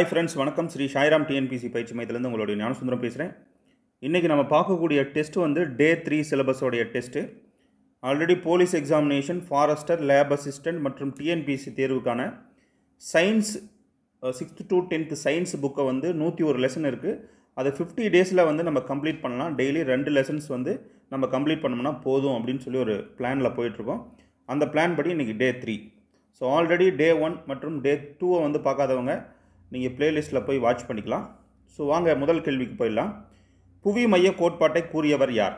hi friends வணக்கம் Sri Sairam TNPSC பயிற்சி மையத்திலேருந்து உங்களுடைய ஞானசுந்தரம் பேசுகிறேன் இன்றைக்கி நம்ம பார்க்கக்கூடிய டெஸ்ட் வந்து டே த்ரீ சிலபஸோடைய test already police examination forester lab assistant மற்றும் டிஎன்பிசி தேர்வுக்கான science sixth to tenth science புக்கை வந்து நூற்றி ஒரு லெசன் இருக்குது அதை ஃபிஃப்டி டேஸில் வந்து நம்ம கம்ப்ளீட் பண்ணலாம் டெய்லி ரெண்டு லெசன்ஸ் வந்து நம்ம கம்ப்ளீட் பண்ணோம்னா போதும் அப்படின்னு சொல்லி ஒரு பிளானில் போயிட்டுருக்கோம் அந்த பிளான் படி இன்றைக்கி day three so already day one மற்றும் டே டூவை வந்து பார்க்காதவங்க நீங்கள் பிளேலிஸ்ட்டில் போய் வாட்ச் பண்ணிக்கலாம் ஸோ வாங்க முதல் கேள்விக்கு போயிடலாம் புவி மைய கோட்பாட்டை கூறியவர் யார்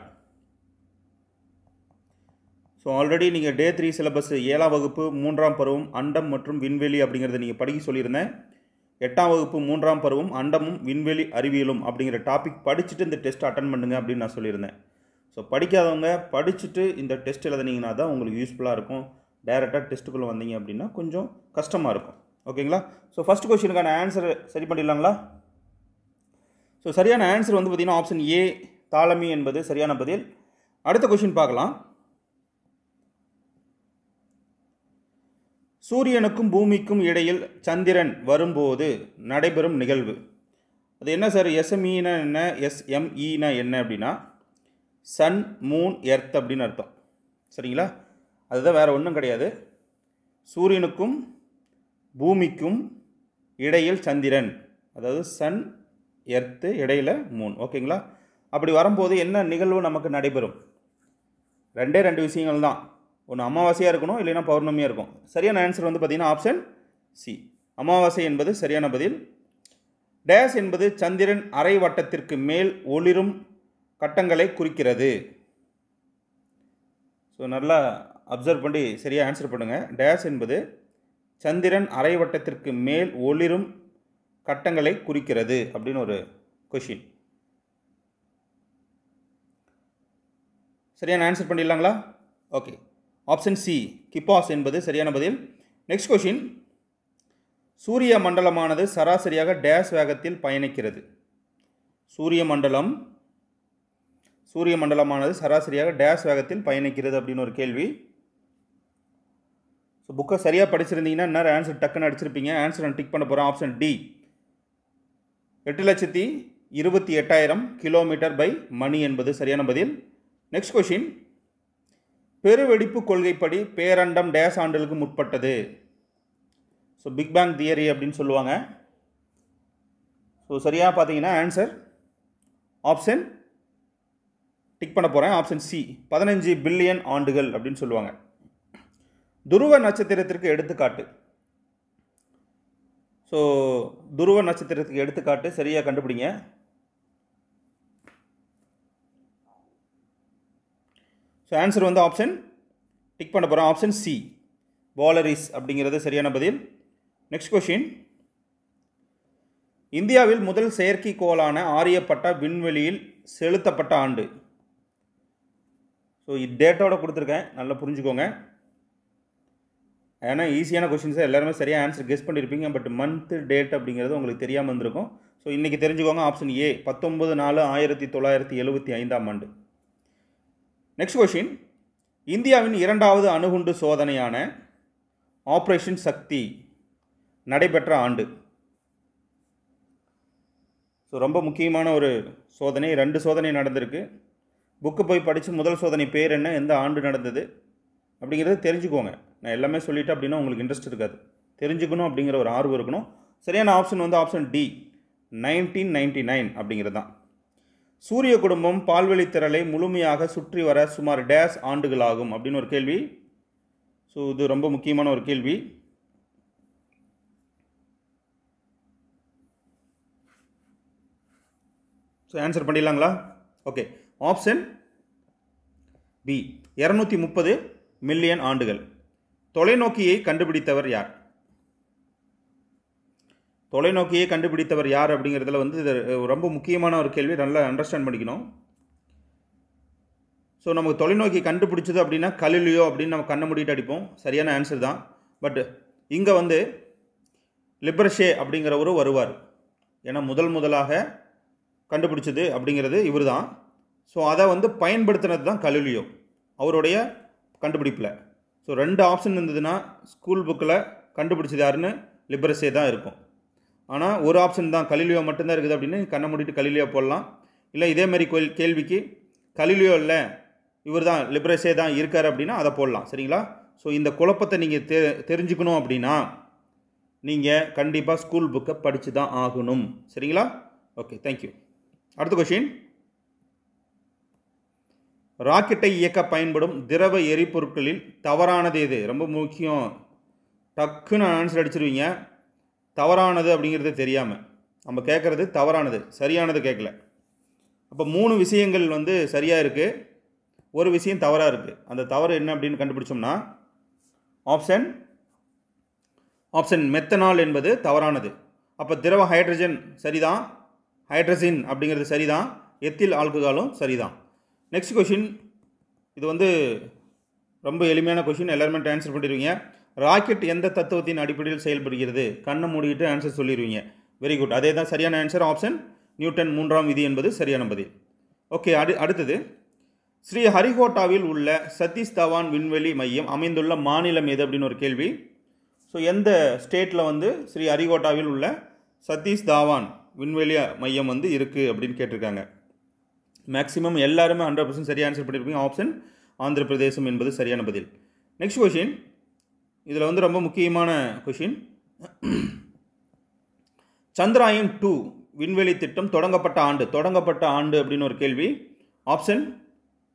ஸோ ஆல்ரெடி நீங்கள் டே த்ரீ சிலபஸ் ஏழாம் வகுப்பு மூன்றாம் பருவம் அண்டம் மற்றும் விண்வெளி அப்படிங்கிறத நீங்கள் படிக்க சொல்லியிருந்தேன் எட்டாம் வகுப்பு மூன்றாம் பருவம் அண்டமும் விண்வெளி அறிவியலும் அப்படிங்கிற டாபிக் படிச்சுட்டு இந்த டெஸ்ட் அட்டன் பண்ணுங்கள் அப்படின்னு நான் சொல்லியிருந்தேன் ஸோ படிக்காதவங்க படிச்சுட்டு இந்த டெஸ்ட் எழுதுனீங்கன்னா தான் உங்களுக்கு யூஸ்ஃபுல்லாக இருக்கும் டைரெக்டாக டெஸ்ட்டுக்குள்ளே வந்தீங்க அப்படின்னா கொஞ்சம் கஷ்டமாக இருக்கும் ஓகேங்களா ஸோ ஃபஸ்ட் கொஷினுக்கான ஆன்சர் சரி பண்ணிடலாங்களா ஸோ சரியான ஆன்சர் வந்து பார்த்திங்கன்னா ஆப்ஷன் ஏ தாளமி என்பது சரியான பதில் அடுத்த கொஷின் பார்க்கலாம் சூரியனுக்கும் பூமிக்கும் இடையில் சந்திரன் வரும்போது நடைபெறும் நிகழ்வு அது என்ன சார் எஸ்எம்இனா e என்ன எஸ்எம்இனா e என்ன அப்படின்னா சன் மூன் எர்த் அப்படின்னு அர்த்தம் சரிங்களா அதுதான் வேறு ஒன்றும் கிடையாது சூரியனுக்கும் பூமிக்கும் இடையில் சந்திரன் அதாவது சன் எர்த்து இடையில் மூன் ஓகேங்களா அப்படி வரும்போது என்ன நிகழ்வு நமக்கு நடைபெறும் ரெண்டே ரெண்டு விஷயங்கள் தான் ஒன்று அமாவாசையாக இருக்கணும் இல்லைன்னா பௌர்ணமியாக இருக்கும் சரியான ஆன்சர் வந்து பார்த்திங்கன்னா ஆப்ஷன் சி அமாவாசை என்பது சரியான பதில் டேஸ் என்பது சந்திரன் அரை வட்டத்திற்கு மேல் ஒளிரும் கட்டங்களை குறிக்கிறது ஸோ நல்லா அப்சர்வ் பண்ணி சரியாக ஆன்சர் பண்ணுங்கள் டேஸ் என்பது சந்திரன் அரைவட்டத்திற்கு மேல் ஒளிரும் கட்டங்களை குறிக்கிறது அப்படின்னு ஒரு கொஷின் சரியான ஆன்சர் பண்ணிடலாங்களா ஓகே ஆப்ஷன் சி கிப்பாஸ் என்பது சரியான பதில் நெக்ஸ்ட் கொஷின் சூரிய மண்டலமானது சராசரியாக டேஸ் வேகத்தில் பயணிக்கிறது சூரிய மண்டலம் சூரிய மண்டலமானது சராசரியாக டேஸ் வேகத்தில் பயணிக்கிறது அப்படின்னு ஒரு கேள்வி ஸோ புக்கை சரியாக படிச்சிருந்தீங்கன்னா என்ன ஆன்சர் டக்குன்னு அடிச்சிருப்பீங்க ஆன்சர் நான் டிக் பண்ண போகிறேன் ஆப்ஷன் டி எட்டு லட்சத்தி இருபத்தி எட்டாயிரம் கிலோமீட்டர் பை மணி என்பது சரியான பதில் நெக்ஸ்ட் கொஷின் பெருவெடிப்பு கொள்கைப்படி பேரண்டம் டேஸ் ஆண்டுகளுக்கு முற்பட்டது ஸோ பிக் பேங் தியரி அப்படின்னு சொல்லுவாங்க ஸோ சரியாக பார்த்தீங்கன்னா ஆன்சர் ஆப்ஷன் டிக் பண்ண போகிறேன் ஆப்ஷன் சி பதினஞ்சு பில்லியன் ஆண்டுகள் அப்படின்னு சொல்லுவாங்க துருவ நட்சத்திரத்திற்கு எடுத்துக்காட்டு ஸோ துருவ நட்சத்திரத்துக்கு எடுத்துக்காட்டு சரியாக கண்டுபிடிங்க ஸோ ஆன்சர் வந்து ஆப்ஷன் டிக் பண்ண போகிறோம் ஆப்ஷன் சி வாலரிஸ் அப்படிங்கிறது சரியான பதில் நெக்ஸ்ட் கொஷின் இந்தியாவில் முதல் செயற்கைக்கோளான ஆரியப்பட்ட விண்வெளியில் செலுத்தப்பட்ட ஆண்டு ஸோ இது டேட்டோட கொடுத்துருக்கேன் நல்லா புரிஞ்சுக்கோங்க ஏன்னா ஈஸியான கொஷின்ஸாக எல்லாருமே சரியாக ஆன்சர் கெஸ் பண்ணியிருப்பீங்க பட் மந்த்து டேட் அப்படிங்கிறது உங்களுக்கு தெரியாமல் இருந்திருக்கும் ஸோ இன்றைக்கி தெரிஞ்சுக்கோங்க ஆப்ஷன் ஏ பத்தொம்பது நாலு ஆயிரத்தி தொள்ளாயிரத்தி எழுபத்தி ஐந்தாம் ஆண்டு நெக்ஸ்ட் கொஷின் இந்தியாவின் இரண்டாவது அணுகுண்டு சோதனையான ஆப்ரேஷன் சக்தி நடைபெற்ற ஆண்டு ஸோ ரொம்ப முக்கியமான ஒரு சோதனை ரெண்டு சோதனை நடந்திருக்கு புக்கு போய் படித்து முதல் சோதனை பேர் என்ன எந்த ஆண்டு நடந்தது அப்படிங்கிறத தெரிஞ்சுக்கோங்க நான் எல்லாமே சொல்லிவிட்டேன் அப்படின்னா உங்களுக்கு இன்ட்ரெஸ்ட் இருக்காது தெரிஞ்சுக்கணும் அப்படிங்கிற ஒரு ஆர்வம் இருக்கணும் சரியான ஆப்ஷன் வந்து option D nineteen ninety nine அப்படிங்கிறது தான் சூரிய குடும்பம் பால்வெளி திரளை முழுமையாக சுற்றி வர சுமார் டேஸ் ஆண்டுகள் ஆகும் அப்படின்னு ஒரு கேள்வி ஸோ இது ரொம்ப முக்கியமான ஒரு கேள்வி ஸோ ஆன்சர் பண்ணிடலாங்களா ஓகே ஆப்ஷன் பி இரநூத்தி முப்பது மில்லியன் ஆண்டுகள் தொலைநோக்கியை கண்டுபிடித்தவர் யார் தொலைநோக்கியை கண்டுபிடித்தவர் யார் அப்படிங்கிறதுல வந்து இது ரொம்ப முக்கியமான ஒரு கேள்வி நல்லா அண்டர்ஸ்டாண்ட் பண்ணிக்கணும் ஸோ நமக்கு தொலைநோக்கி கண்டுபிடிச்சது அப்படின்னா கலிலியோ அப்படின்னு நம்ம கண்ணை மூடிட்டு அடிப்போம் சரியான ஆன்சர் தான் பட் இங்கே வந்து லிபர்ஷே அப்படிங்கிறவரு வருவார் ஏன்னா முதல் முதலாக கண்டுபிடிச்சது அப்படிங்கிறது இவர் தான் ஸோ அதை வந்து பயன்படுத்தினது தான் கலிலியோ அவருடைய கண்டுபிடிப்பில் ஸோ ரெண்டு ஆப்ஷன் இருந்ததுன்னா ஸ்கூல் புக்கில் கண்டுபிடிச்சது யாருன்னு லிபரஸே தான் இருக்கும் ஆனால் ஒரு ஆப்ஷன் தான் கலிலியோ மட்டும்தான் இருக்குது அப்படின்னு கண்ணை மூடிட்டு கலிலியோ போடலாம் இல்லை இதேமாதிரி கோயில் கேள்விக்கு கலிலியோ இல்லை இவர் தான் லிபரஸே தான் இருக்கார் அப்படின்னா அதை போடலாம் சரிங்களா ஸோ இந்த குழப்பத்தை நீங்கள் தெ தெரிஞ்சுக்கணும் அப்படின்னா நீங்கள் கண்டிப்பாக ஸ்கூல் புக்கை படித்து தான் ஆகணும் சரிங்களா ஓகே தேங்க்யூ அடுத்த கொஷின் ராக்கெட்டை இயக்க பயன்படும் திரவ எரிபொருட்களில் தவறானது எது ரொம்ப முக்கியம் டக்குன்னு ஆன்சர் அடிச்சிருவீங்க தவறானது அப்படிங்கிறது தெரியாமல் நம்ம கேட்குறது தவறானது சரியானது கேட்கல அப்போ மூணு விஷயங்கள் வந்து சரியாக இருக்குது ஒரு விஷயம் தவறாக இருக்குது அந்த தவறு என்ன அப்படின்னு கண்டுபிடிச்சோம்னா ஆப்ஷன் ஆப்ஷன் மெத்தனால் என்பது தவறானது அப்போ திரவ ஹைட்ரஜன் சரிதான் ஹைட்ரஜின் அப்படிங்கிறது சரிதான் எத்தில் ஆல்கஹாலும் சரிதான் நெக்ஸ்ட் கொஷின் இது வந்து ரொம்ப எளிமையான கொஷின் எல்லாருமே ஆன்சர் பண்ணிடுவீங்க ராக்கெட் எந்த தத்துவத்தின் அடிப்படையில் செயல்படுகிறது கண்ணை மூடிக்கிட்டு ஆன்சர் சொல்லிடுவீங்க வெரி குட் அதே தான் சரியான ஆன்சர் ஆப்ஷன் நியூட்டன் மூன்றாம் விதி என்பது சரியான பதில் ஓகே அடு அடுத்தது ஸ்ரீ ஹரிகோட்டாவில் உள்ள சதீஷ் தவான் விண்வெளி மையம் அமைந்துள்ள மாநிலம் எது அப்படின்னு ஒரு கேள்வி ஸோ எந்த ஸ்டேட்டில் வந்து ஸ்ரீ ஹரிகோட்டாவில் உள்ள சதீஷ் தாவான் விண்வெளி மையம் வந்து இருக்குது அப்படின்னு கேட்டிருக்காங்க மேக்ஸிமம் எல்லாருமே ஹண்ட்ரட் பர்சன்ட் சரியாக ஆன்சர் பண்ணியிருப்பீங்க ஆப்ஷன் ஆந்திர பிரதேசம் என்பது சரியான பதில் நெக்ஸ்ட் கொஷின் இதில் வந்து ரொம்ப முக்கியமான கொஷின் சந்திராயன் டூ விண்வெளி திட்டம் தொடங்கப்பட்ட ஆண்டு தொடங்கப்பட்ட ஆண்டு அப்படின்னு ஒரு கேள்வி ஆப்ஷன்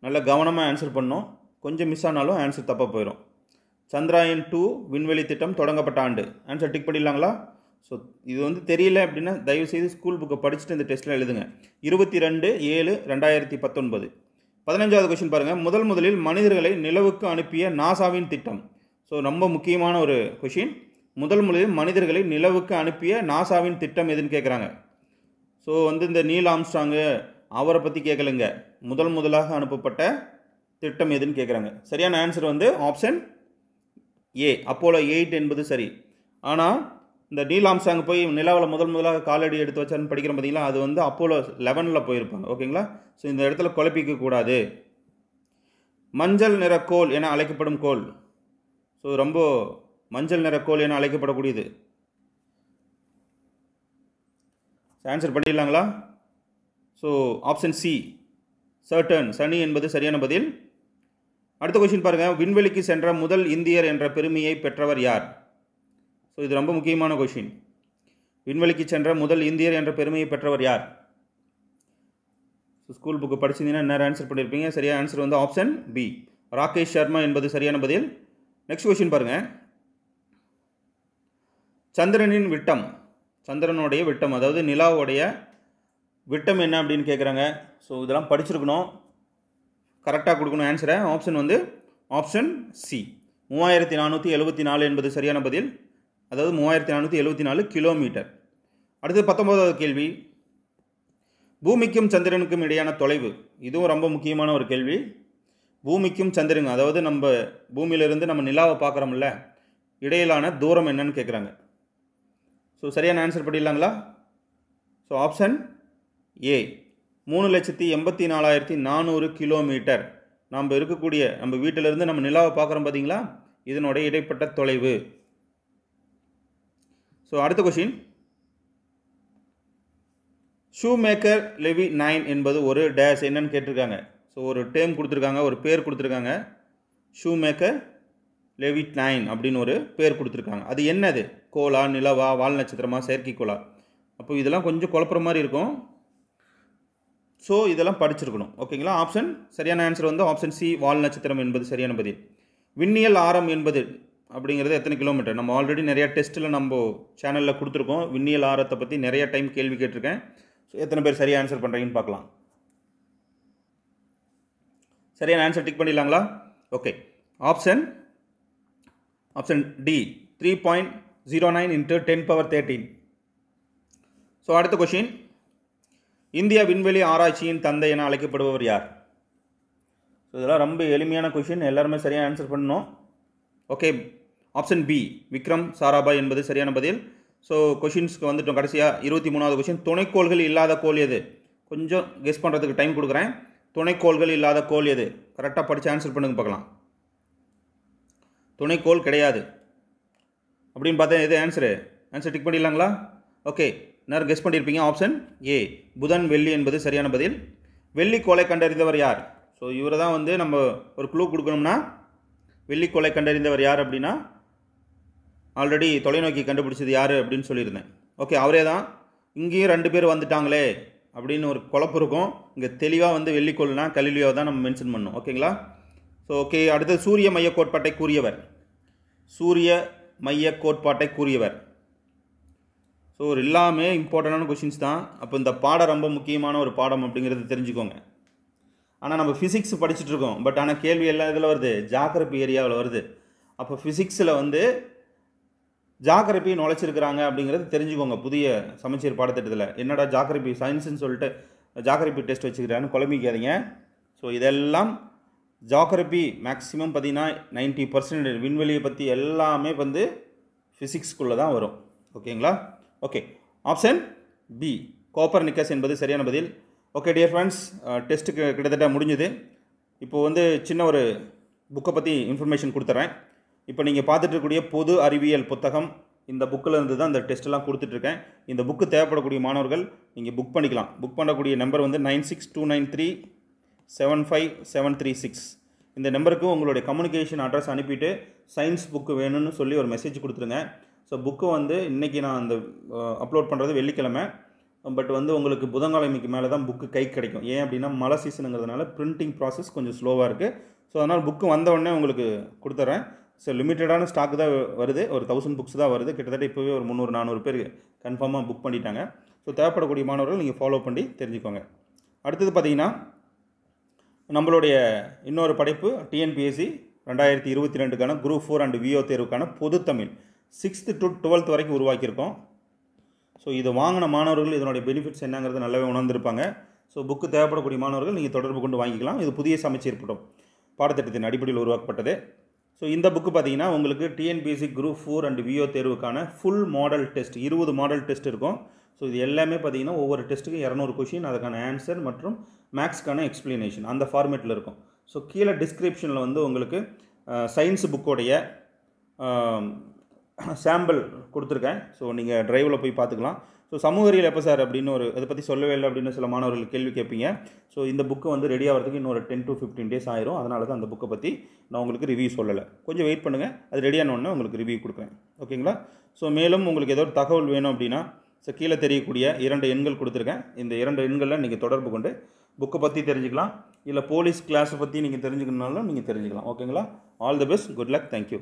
நல்லா கவனமாக ஆன்சர் பண்ணோம் கொஞ்சம் மிஸ் ஆனாலும் ஆன்சர் தப்பாக போயிடும் சந்திராயன் டூ விண்வெளி திட்டம் தொடங்கப்பட்ட ஆண்டு ஆன்சர் டிக் பண்ணிடலாங்களா ஸோ இது வந்து தெரியல அப்படின்னா தயவுசெய்து ஸ்கூல் புக்கை படிச்சுட்டு இந்த டெஸ்ட்டில் எழுதுங்க இருபத்தி ரெண்டு ஏழு ரெண்டாயிரத்தி பத்தொன்பது பதினஞ்சாவது கொஷின் பாருங்கள் முதல் முதலில் மனிதர்களை நிலவுக்கு அனுப்பிய நாசாவின் திட்டம் ஸோ ரொம்ப முக்கியமான ஒரு கொஷின் முதல் முதலில் மனிதர்களை நிலவுக்கு அனுப்பிய நாசாவின் திட்டம் எதுன்னு கேட்குறாங்க ஸோ வந்து இந்த நீல் ஆம்ஸ்டாங்கு அவரை பற்றி கேட்கலங்க முதல் முதலாக அனுப்பப்பட்ட திட்டம் எதுன்னு கேட்குறாங்க சரியான ஆன்சர் வந்து ஆப்ஷன் ஏ அப்போலோ எயிட் என்பது சரி ஆனால் இந்த டீல் ஆம்சாங் போய் நிலாவில் முதல் முதலாக காலடி எடுத்து வச்சான்னு படிக்கிற பார்த்தீங்களா அது வந்து அப்போலோ லெவனில் போயிருப்பாங்க ஓகேங்களா ஸோ இந்த இடத்துல குழப்பிக்க கூடாது மஞ்சள் நிற கோல் என அழைக்கப்படும் கோல் ஸோ ரொம்ப மஞ்சள் நிற கோல் என அழைக்கப்படக்கூடியது ஆன்சர் பண்ணிடலாங்களா ஸோ ஆப்ஷன் சி சர்டன் சனி என்பது சரியான பதில் அடுத்த கொஷின் பாருங்கள் விண்வெளிக்கு சென்ற முதல் இந்தியர் என்ற பெருமையை பெற்றவர் யார் ஸோ இது ரொம்ப முக்கியமான கொஷின் விண்வெளிக்கு சென்ற முதல் இந்தியர் என்ற பெருமையை பெற்றவர் யார் ஸோ ஸ்கூல் புக்கு படிச்சிருந்தீங்கன்னா நேரம் ஆன்சர் பண்ணியிருப்பீங்க சரியான ஆன்சர் வந்து ஆப்ஷன் பி ராகேஷ் சர்மா என்பது சரியான பதில் நெக்ஸ்ட் கொஷின் பாருங்கள் சந்திரனின் விட்டம் சந்திரனுடைய விட்டம் அதாவது நிலாவுடைய விட்டம் என்ன அப்படின்னு கேட்குறாங்க ஸோ இதெல்லாம் படிச்சிருக்கணும் கரெக்டாக கொடுக்கணும் ஆன்சரை ஆப்ஷன் வந்து ஆப்ஷன் சி மூவாயிரத்தி நானூற்றி எழுபத்தி நாலு என்பது சரியான பதில் அதாவது மூவாயிரத்தி நானூற்றி எழுபத்தி நாலு கிலோமீட்டர் அடுத்து பத்தொம்போதாவது கேள்வி பூமிக்கும் சந்திரனுக்கும் இடையான தொலைவு இதுவும் ரொம்ப முக்கியமான ஒரு கேள்வி பூமிக்கும் சந்திரனுக்கும் அதாவது நம்ம பூமியிலிருந்து நம்ம நிலாவை பார்க்குறோம்ல இடையிலான தூரம் என்னன்னு கேட்குறாங்க ஸோ சரியான ஆன்சர் பண்ணிடலாங்களா ஸோ ஆப்ஷன் ஏ மூணு லட்சத்தி எண்பத்தி நாலாயிரத்தி நானூறு கிலோமீட்டர் நம்ம இருக்கக்கூடிய நம்ம வீட்டிலேருந்து நம்ம நிலாவை பார்க்குறோம் பார்த்தீங்களா இதனுடைய இடைப்பட்ட தொலைவு ஸோ அடுத்த question Shoemaker Levy nine என்பது ஒரு டேஷ் என்னன்னு கேட்டிருக்காங்க ஸோ ஒரு டேம் கொடுத்துருக்காங்க ஒரு பேர் கொடுத்துருக்காங்க ஷூ மேக்கர் லெவிட் நைன் அப்படின்னு ஒரு பேர் கொடுத்துருக்காங்க அது என்னது கோலா நிலவா வால் நட்சத்திரமா செயற்கைக்கோளா அப்போ இதெல்லாம் கொஞ்சம் குழப்புற மாதிரி இருக்கும் ஸோ இதெல்லாம் படிச்சிருக்கணும் ஓகேங்களா ஆப்ஷன் சரியான ஆன்சர் வந்து ஆப்ஷன் சி வால் நட்சத்திரம் என்பது சரியான பதில் விண்ணியல் ஆரம் என்பது அப்படிங்கிறது எத்தனை கிலோமீட்டர் நம்ம ஆல்ரெடி நிறையா டெஸ்ட்டில் நம்ம சேனலில் கொடுத்துருக்கோம் விண்ணியல் ஆரத்தை பற்றி நிறையா டைம் கேள்வி கேட்டிருக்கேன் ஸோ எத்தனை பேர் சரியாக ஆன்சர் பண்ணுறீங்கன்னு பார்க்கலாம் சரியான ஆன்சர் டிக் பண்ணிடலாங்களா okay option option D three point zero nine into ten power thirteen so அடுத்த கொஷின் இந்தியா விண்வெளி ஆராய்ச்சியின் தந்தை என அழைக்கப்படுபவர் யார் ஸோ இதெல்லாம் ரொம்ப எளிமையான கொஷின் எல்லாருமே சரியாக ஆன்சர் பண்ணணும் okay option B Vikram Sarabhai என்பது சரியான பதில் ஸோ கொஷின்ஸ்க்கு வந்துட்டோம் கடைசியாக இருபத்தி மூணாவது கொஷின் துணைக்கோள்கள் இல்லாத கோல் எது கொஞ்சம் கெஸ் பண்ணுறதுக்கு டைம் கொடுக்குறேன் துணைக்கோள்கள் இல்லாத கோல் எது கரெக்டாக படித்து ஆன்சர் பண்ணுங்க பார்க்கலாம் துணைக்கோள் கிடையாது அப்படின்னு பார்த்தா எது ஆன்சரு ஆன்சர் டிக் பண்ணிடலாங்களா ஓகே நேரம் கெஸ் பண்ணியிருப்பீங்க ஆப்ஷன் ஏ புதன் வெள்ளி என்பது சரியான பதில் வெள்ளி கோலை கண்டறிந்தவர் யார் ஸோ இவரை தான் வந்து நம்ம ஒரு க்ளூ கொடுக்கணும்னா வெள்ளி கோலை கண்டறிந்தவர் யார் அப்படின்னா ஆல்ரெடி தொலைநோக்கி கண்டுபிடிச்சது யார் அப்படின்னு சொல்லியிருந்தேன் ஓகே அவரே தான் இங்கேயும் ரெண்டு பேர் வந்துட்டாங்களே அப்படின்னு ஒரு குழப்பம் இருக்கும் இங்கே தெளிவாக வந்து வெள்ளிக்கோள்னா கலிலியோ தான் நம்ம மென்ஷன் பண்ணோம் ஓகேங்களா ஸோ ஓகே அடுத்தது சூரிய மைய கோட்பாட்டை கூறியவர் சூரிய மைய கோட்பாட்டை கூறியவர் ஸோ ஒரு எல்லாமே இம்பார்ட்டண்டான கொஷின்ஸ் தான் அப்போ இந்த பாடம் ரொம்ப முக்கியமான ஒரு பாடம் அப்படிங்கிறத தெரிஞ்சுக்கோங்க ஆனால் நம்ம ஃபிசிக்ஸ் படிச்சுட்டு இருக்கோம் பட் ஆனால் கேள்வி எல்லா இதில் வருது ஜாகிரபி ஏரியாவில் வருது அப்போ ஃபிசிக்ஸில் வந்து ஜாக்கிரபியை நுழைச்சிருக்கிறாங்க அப்படிங்கிறது தெரிஞ்சுக்கோங்க புதிய சமச்சீர் பாடத்திட்டத்தில் என்னடா ஜாக்கிரபி சயின்ஸுன்னு சொல்லிட்டு ஜாக்கிரபி டெஸ்ட் வச்சுக்கிறான்னு குழம்பிக்காதீங்க ஸோ இதெல்லாம் ஜாக்கிரபி மேக்ஸிமம் பார்த்திங்கன்னா நைன்ட்டி பர்சன்ட் விண்வெளியை பற்றி எல்லாமே வந்து ஃபிசிக்ஸ்குள்ளே தான் வரும் ஓகேங்களா okay option B Copernicus என்பது சரியான பதில் ஓகே டியர் ஃப்ரெண்ட்ஸ் டெஸ்ட்டு கிட்டத்தட்ட முடிஞ்சுது இப்போது வந்து சின்ன ஒரு புக்கை பற்றி இன்ஃபர்மேஷன் கொடுத்துட்றேன் இப்போ நீங்கள் பார்த்துட்டு இருக்கக்கூடிய பொது அறிவியல் புத்தகம் இந்த புக்கில் இருந்து தான் இந்த டெஸ்ட்டெல்லாம் கொடுத்துட்ருக்கேன் இந்த புக்கு தேவைப்படக்கூடிய மாணவர்கள் நீங்கள் புக் பண்ணிக்கலாம் புக் பண்ணக்கூடிய நம்பர் வந்து nine six two nine three seven five seven three six இந்த நம்பருக்கு உங்களுடைய கம்யூனிகேஷன் அட்ரஸ் அனுப்பிட்டு சயின்ஸ் புக்கு வேணும்னு சொல்லி ஒரு மெசேஜ் கொடுத்துருங்க ஸோ புக்கு வந்து இன்றைக்கி நான் அந்த அப்லோட் பண்ணுறது வெள்ளிக்கிழமை பட் வந்து உங்களுக்கு புதன்கிழமைக்கு மேலே தான் புக்கு கை கிடைக்கும் ஏன் அப்படின்னா மழை சீசனுங்கிறதுனால ப்ரிண்டிங் ப்ராசஸ் கொஞ்சம் ஸ்லோவாக இருக்குது ஸோ அதனால் புக்கு வந்த உடனே உங்களுக்கு கொடுத்துட்றேன் ஸோ லிமிட்டடான ஸ்டாக் தான் வருது ஒரு தௌசண்ட் புக்ஸ் தான் வருது கிட்டத்தட்ட இப்போவே ஒரு முந்நூறு நானூறு பேர் கன்ஃபார்மாக புக் பண்ணிட்டாங்க ஸோ தேவைப்படக்கூடிய மாணவர்கள் நீங்கள் ஃபாலோ பண்ணி தெரிஞ்சுக்கோங்க அடுத்தது பார்த்திங்கன்னா நம்மளுடைய இன்னொரு படைப்பு டிஎன்பிஎஸ்சி ரெண்டாயிரத்தி இருபத்தி ரெண்டுக்கான குரூப் ஃபோர் அண்ட் விஓ தேர்வுக்கான பொது தமிழ் சிக்ஸ்த்து டு டுவெல்த் வரைக்கும் உருவாக்கியிருக்கோம் ஸோ இதை வாங்கின மாணவர்கள் இதனுடைய பெனிஃபிட்ஸ் என்னங்கிறது நல்லாவே உணர்ந்திருப்பாங்க ஸோ புக்கு தேவைப்படக்கூடிய மாணவர்கள் நீங்கள் தொடர்பு கொண்டு வாங்கிக்கலாம் இது புதிய சமைச்சீர்ப்பட்டும் பாடத்திட்டத்தின் அடிப்படையில் உருவாக்கப்பட்டது ஸோ இந்த புக்கு பார்த்தீங்கன்னா உங்களுக்கு TNPSC group four and VO தேர்வுக்கான ஃபுல் மாடல் டெஸ்ட் இருபது மாடல் டெஸ்ட் இருக்கும் ஸோ இது எல்லாமே பார்த்தீங்கன்னா ஒவ்வொரு டெஸ்ட்டுக்கும் இரநூறு கொஷின் அதுக்கான ஆன்சர் மற்றும் மேக்ஸ்க்கான எக்ஸ்ப்ளனேஷன் அந்த ஃபார்மேட்டில் இருக்கும் ஸோ கீழே டிஸ்கிரிப்ஷனில் வந்து உங்களுக்கு சயின்ஸ் புக்கோடைய சாம்பிள் கொடுத்துருக்கேன் ஸோ நீங்கள் ட்ரைவில் போய் பார்த்துக்கலாம் ஸோ சமூக அறிவியல் எப்போ சார் அப்படின்னு ஒரு அதை பற்றி சொல்லவே இல்லை அப்படின்னு சில மாணவர்கள் கேள்வி கேட்பீங்க ஸோ இந்த புக்கு வந்து ரெடி ஆகிறதுக்கு இன்னொரு டென் டு ஃபிஃப்டீன் டேஸ் ஆயிரும் அதனால தான் அந்த புக்கை பற்றி நான் உங்களுக்கு ரிவ்யூ சொல்லலை கொஞ்சம் வெயிட் பண்ணுங்கள் அது ரெடியான ரெடியானோடனே உங்களுக்கு ரிவ்யூ கொடுப்பேன் ஓகேங்களா ஸோ மேலும் உங்களுக்கு ஏதோ தகவல் வேணும் அப்படின்னா ஸோ கீழே தெரியக்கூடிய இரண்டு எண்கள் கொடுத்துருக்கேன் இந்த இரண்டு எண்களில் நீங்கள் தொடர்பு கொண்டு புக்கை பற்றி தெரிஞ்சுக்கலாம் இல்லை போலீஸ் கிளாஸை பற்றி நீங்கள் தெரிஞ்சுக்கணுனாலும் நீங்கள் தெரிஞ்சுக்கலாம் ஓகேங்களா all the best good luck thank you